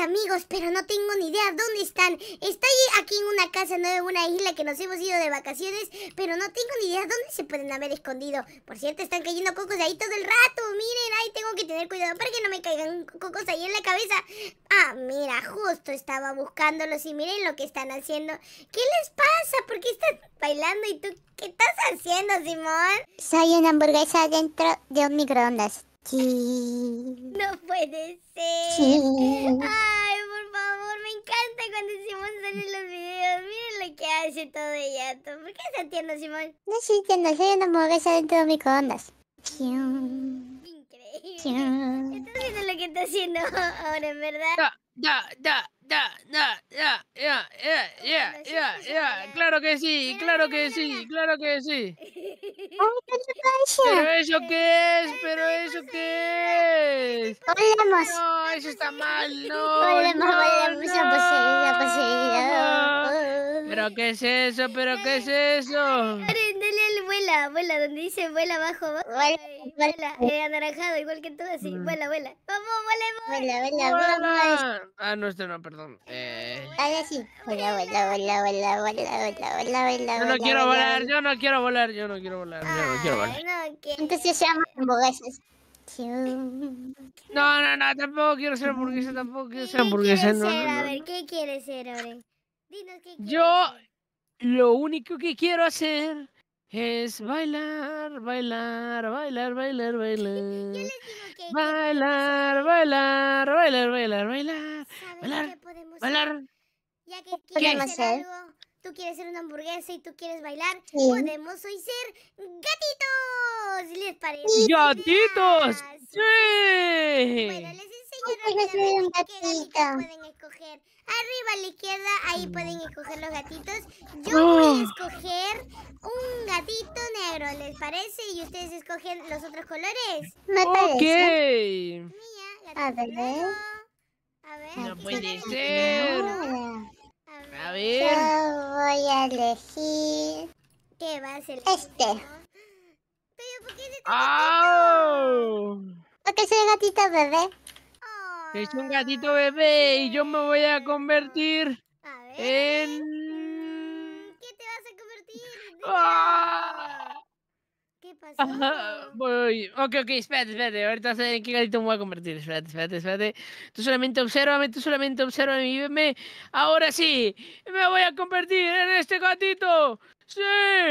amigos, pero no tengo ni idea dónde están. Estoy aquí en una casa no en una isla que nos hemos ido de vacaciones, pero no tengo ni idea dónde se pueden haber escondido. Por cierto, están cayendo cocos ahí todo el rato. Miren, ahí tengo que tener cuidado para que no me caigan cocos ahí en la cabeza. Ah, mira, justo estaba buscándolos y miren lo que están haciendo. ¿Qué les pasa? ¿Por qué están bailando y tú qué estás haciendo, Simón? Soy una hamburguesa dentro de un microondas. No puede ser. Ay, por favor, me encanta cuando Simón sale en los videos. Miren lo que hace todo gato ¿Por qué está tierno, Simón? No estoy tierno, soy una hamburguesa dentro de microondas. Increíble. Estás viendo lo que está haciendo ahora, en ¿verdad? Da, da, da. Ya, ya, ya, ya, ya, ya, ya, claro que sí, claro que sí, claro que sí. ¿Pero eso qué es? ¿Pero eso qué es? Olemos. No, eso está mal, no. Olemos, olemos, ¿Pero qué es eso? ¿Pero qué es eso? vuela, vuela, donde dice vuela abajo, eh, Vuela, vuela, eh, anaranjado, igual que tú, así, mm. vuela, vuela. Vamos, vuela, vuela. Vuela, vuela, vuela. Ah, no, este no, perdón. Eh... Ahora sí. Vuela, vuela, vuela, vuela, vuela, vuela, vuela, vuela. Yo no quiero volar, yo no quiero volar, yo no quiero volar, yo no quiero volar. No, que... Entonces se llamo hamburguesas. No, no, no, tampoco quiero ser hamburguesa, tampoco quiero ser hamburguesa. No, no, A ver, ¿qué quieres ser, Oren? Dinos qué quieres Yo lo único que quiero hacer es bailar, bailar, bailar, bailar, bailar. Yo bailar, bailar, bailar, bailar, bailar, bailar, bailar. Ya que quieres hacer, algo, tú quieres ser una hamburguesa y tú quieres bailar, sí. podemos hoy ser gatitos. ¿Les parece? ¡Gatitos! ¡Sí! Bueno, les enseño a gatitos. pueden escoger. Arriba a la izquierda, ahí pueden escoger los gatitos. Yo voy a ¡Oh! escoger gatito negro, ¿les parece? Y ustedes escogen los otros colores. Me Mía, a ver. A ver. No puede ser. A ver. Yo voy a elegir. ¿Qué va a ser? Este. Pero ¿por qué es este oh. soy gatito bebé. Es un gatito bebé y yo me voy a convertir en ¡Ah! ¿Qué voy. Ok, ok, espérate, espérate. Ahorita ver en qué gatito me voy a convertir. Espérate, espérate, espérate. Tú solamente obsérvame, tú solamente obsérvame veme. Ahora sí, me voy a convertir en este gatito. ¡Sí!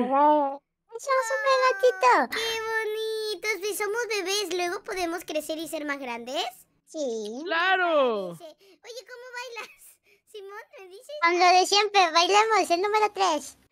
Somos un gatito. Ah, ¡Qué bonito! Si somos bebés, luego podemos crecer y ser más grandes. Sí. ¡Claro! Oye, ¿cómo bailas? Simón, ¿me dices? Con lo de siempre, bailamos el número 3.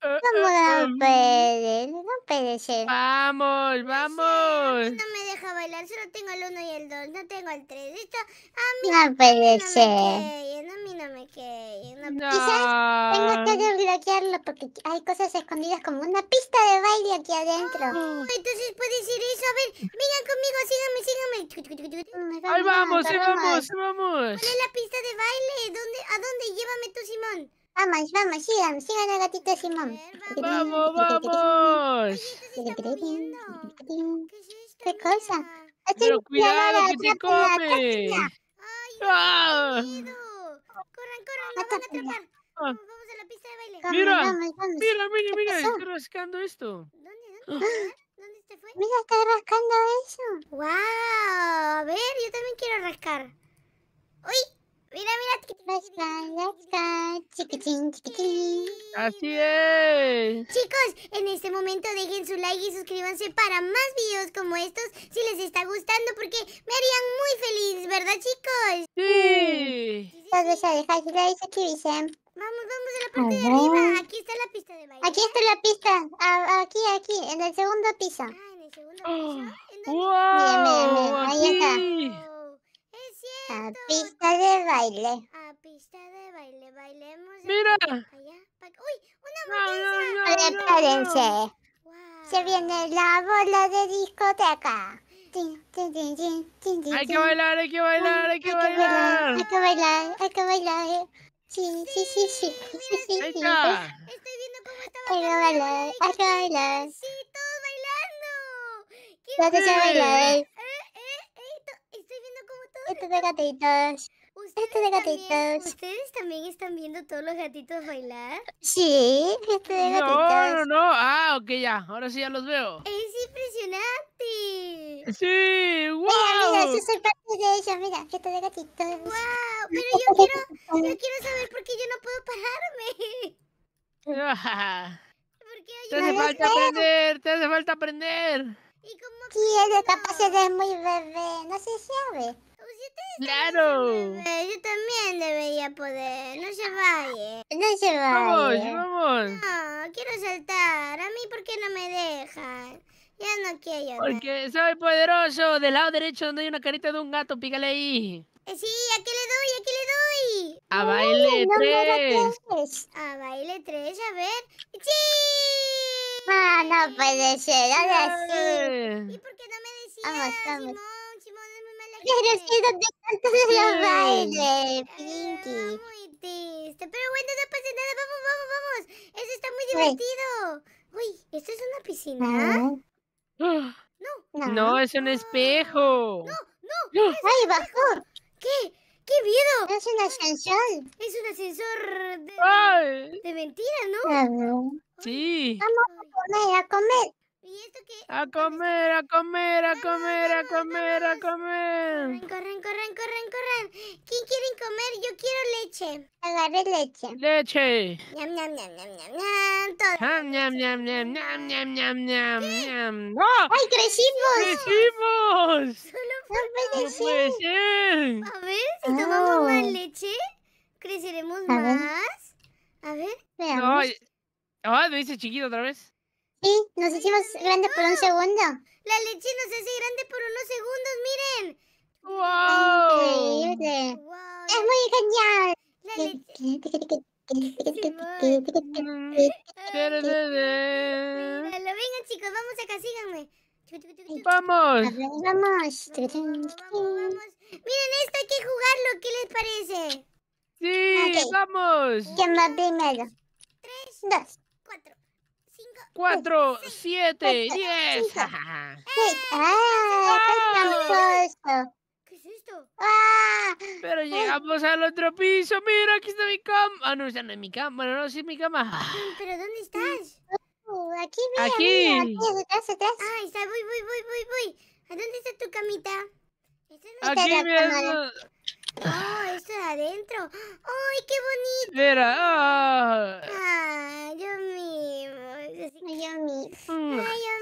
Ah, ah, ah. Vamos, no no puede ser. Vamos, vamos. No, me deja bailar, solo tengo el 1 y el 2, no tengo el 3. Esto a mí no, puede no Me a mí no me Quizás tengo que desbloquearlo porque hay cosas escondidas como una pista de baile aquí adentro. Entonces puedes ir eso, a ver, vengan conmigo, síganme, síganme. Mm, ahí vamos, ahí vamos, ahí vamos. ¿Cuál la pista de baile? ¿Dónde, ¿A dónde? Llévame tú, Simón. Vamos, vamos, sigan, sigan al gatito Simón. ¡Vamos, vamos! ¿Qué cosa? ¡Pero cuidado que te come. ¡Ah! ¡Corran, corran! ¡Nos van a atrapar! Ah. ¡Vamos a la pista de baile! ¡Mira! mira, mira! ¡Está rascando esto! ¿Dónde? ¿Dónde? Ah. ¿Dónde se fue? ¡Mira, está rascando eso! ¡Wow! A ver, yo también quiero rascar. Así es. Chicos, en este momento dejen su like y suscríbanse para más videos como estos si les está gustando porque me harían muy feliz, ¿verdad chicos? Sí. Vamos, vamos a la parte de arriba. Aquí está la pista de baile. Aquí está la pista. aquí, aquí, en el segundo piso. Ah, en ah, Wow, Ahí está. es cierto. La pista de baile. Mira. ¡Uy! ¡Una Prepárense. Se viene la bola de discoteca. Hay que bailar, hay que bailar, hay que bailar. Hay que bailar, hay que bailar. Sí, sí, sí, sí. sí, sí, Estoy viendo cómo está bailando. Hay que bailar, Sí, todos bailando. No te eh, eh, eh Estoy viendo cómo todos. Estos gatitos! de gatitos. ¿Ustedes también están viendo todos los gatitos bailar? Sí, fiesta de gatitos. No, no, no. Ah, ok, ya. Ahora sí ya los veo. ¡Es impresionante! ¡Sí! ¡Wow! Mira, mira, yo soy parte de ellos. Mira, fiesta de gatitos. ¡Wow! Pero yo quiero, yo quiero saber por qué yo no puedo pararme. Porque hay... Te hace falta aprender, te hace falta aprender. ¿Y cómo? Sí, eres capaz, es muy bebé. No sé se sabe. ¡Claro! Yo también debería poder. No se vaya. No se vaya. Vamos, vamos. No, quiero saltar. A mí, ¿por qué no me dejan? Ya no quiero. Porque soy poderoso. Del lado derecho donde hay una carita de un gato, pícale ahí. Eh, sí, aquí le doy, aquí le doy. A baile 3. a baile tres, a ver. ¡Sí! Ah, no puede ser, ahora sí. Eh. ¿Y por qué no me decías, vamos, pero es donde cantas los bailes, Pinky. muy triste. Pero bueno, no pasa nada. Vamos, vamos, vamos. Eso está muy divertido. Uy, ¿esto es una piscina? No. No, es un espejo. No, no. ¡Ah! no. ¡Ay, bajó! ¿Qué? ¿Qué miedo? Es un ascensor. Es un ascensor de, de mentira ¿no? Ah, sí. Vamos a comer, a comer. ¿Y esto qué? A comer, a comer, a comer, a comer, a comer. Corren, corren, corren, corren, ¿Quién quiere comer? Yo quiero leche. Agarré leche. Leche. Ñam, ñam, ñam, ñam, ñam, ñam. Ñam, ñam, ¡Ay, crecimos! ¡Crecimos! Solo por no puede A ver, si tomamos más leche, creceremos más. A ver, veamos. Ay, lo dice chiquito otra vez. Sí, nos hicimos grandes por un segundo. La leche nos hace grande por unos segundos, miren. ¡Wow! Es muy genial. La vengan chicos, vamos acá, síganme. Vamos. Vamos. Miren esto, hay que jugarlo, ¿qué les parece? Sí, okay. vamos. ¿Quién primero? Tres, dos. 4, 7, 10. ¡Ah! ¡Qué pues, esto? ¿Qué es esto? Ah. Pero llegamos al otro piso. Mira, aquí está mi cama. Ah, no, ya no es mi cama. Bueno, no, sí es mi cama. ¿Pero ah. dónde estás? Uh, aquí, mira, aquí. Mira, aquí, atrás, atrás. Ah, está, voy, voy, voy, voy, voy. ¿A dónde está tu camita? no aquí, mira. Oh, esto de adentro. ¡Ay, qué bonito! Mira. Oh. Ah, yo mismo. Miami, Ay,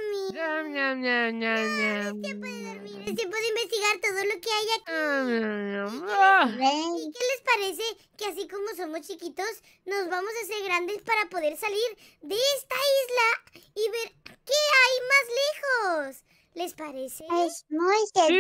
investigar todo lo que hay aquí. Ah. ¿Y qué les parece que así como somos chiquitos, nos vamos a hacer grandes para poder salir de esta isla y ver qué hay más lejos? ¿Les parece? Es muy cierto,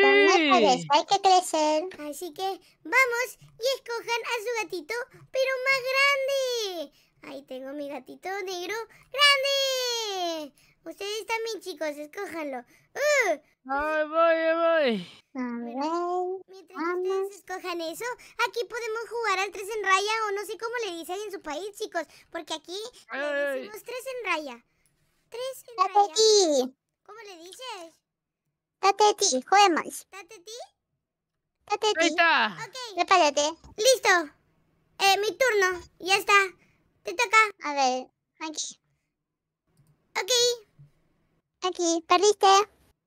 sí. hay que crecer. Así que vamos y escojan a su gatito, pero más grande. Ahí tengo mi gatito negro grande. Ustedes también, chicos, escójanlo. ¡Uh! ¡Ay, voy, voy! voy. Mientras ustedes escojan eso, aquí podemos jugar al tres en raya o no sé cómo le dicen en su país, chicos. Porque aquí ay, le decimos tres en raya. Tres en raya. ¿Cómo le dices? ti, juguemos. Tate ti. Ahí está. Ok. Prepárate. Listo. Eh, mi turno. Ya está. Te toca. A ver, aquí. Ok. Aquí, perdiste.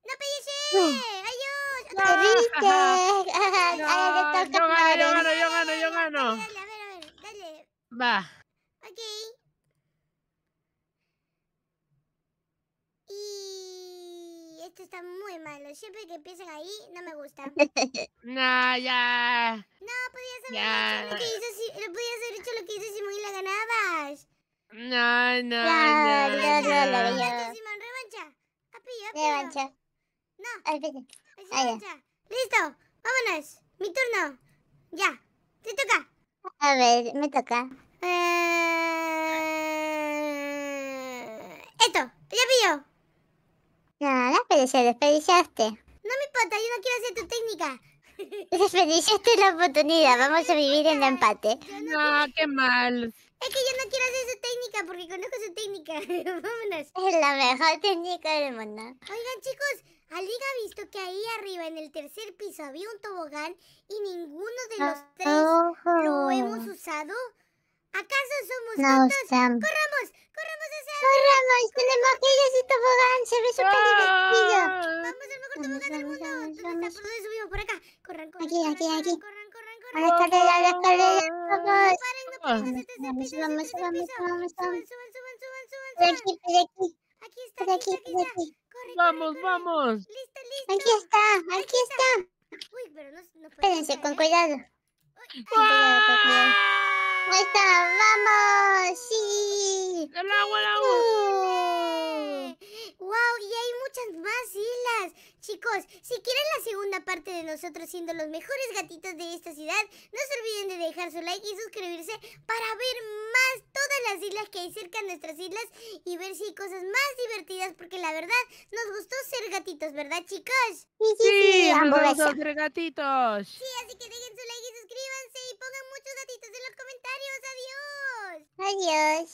¡No perdiste! Uh. ¡Ayúdame! No. ¡Perdiste! No, Ay, toca, yo gano, yo gano, yo gano, yo gano. Dale, a ver, a ver, dale. Va. está muy malo. Siempre que empiezan ahí, no me gusta. no, ya. No, podías haber hecho lo que hizo si, muy la ganabas. No, no, no, no. Ya, revancha. Ah, revancha. No. Ah, ah, revancha. Listo. Vámonos. Mi turno. Ya. Te toca. A ver, me toca. Eh, esto. Ya pillo. No, pero se desperdiciaste. No me importa, yo no quiero hacer tu técnica. Desperdiciaste la oportunidad, vamos a vivir en empate. No, qué mal. Es que yo no quiero hacer su técnica porque conozco su técnica. Vámonos. Es la mejor técnica del mundo. Oigan, chicos, ¿Alguien ha visto que ahí arriba, en el tercer piso, había un tobogán y ninguno de los tres lo hemos usado. ¿Acaso somos no, tenemos aquellos ese tobogán, se ve súper ah. Vamos mejor tobogán del mundo. ¿Por dónde subimos? Por acá. Corran, corran. Aquí, aquí, aquí. Corran, corran, corran. A la carrera, a la carrera! ¡Vamos! ¡Vamos, Vamos, vamos, vamos, aquí, está, aquí, vamos, vamos. Aquí está, aquí está. Uy, pero con cuidado. está, vamos. Sí, ¡El agua, el agua! ¡Wow! Y hay muchas más islas. Chicos, si quieren la segunda parte de nosotros siendo los mejores gatitos de esta ciudad, no se olviden de dejar su like y suscribirse para ver más todas las islas que hay cerca de nuestras islas y ver si hay cosas más divertidas, porque la verdad nos gustó ser gatitos, ¿verdad, chicos? Sí, sí, sí, gatitos. Sí, así que dejen su like y suscríbanse y pongan muchos gatitos en los comentarios. Adiós. Adiós.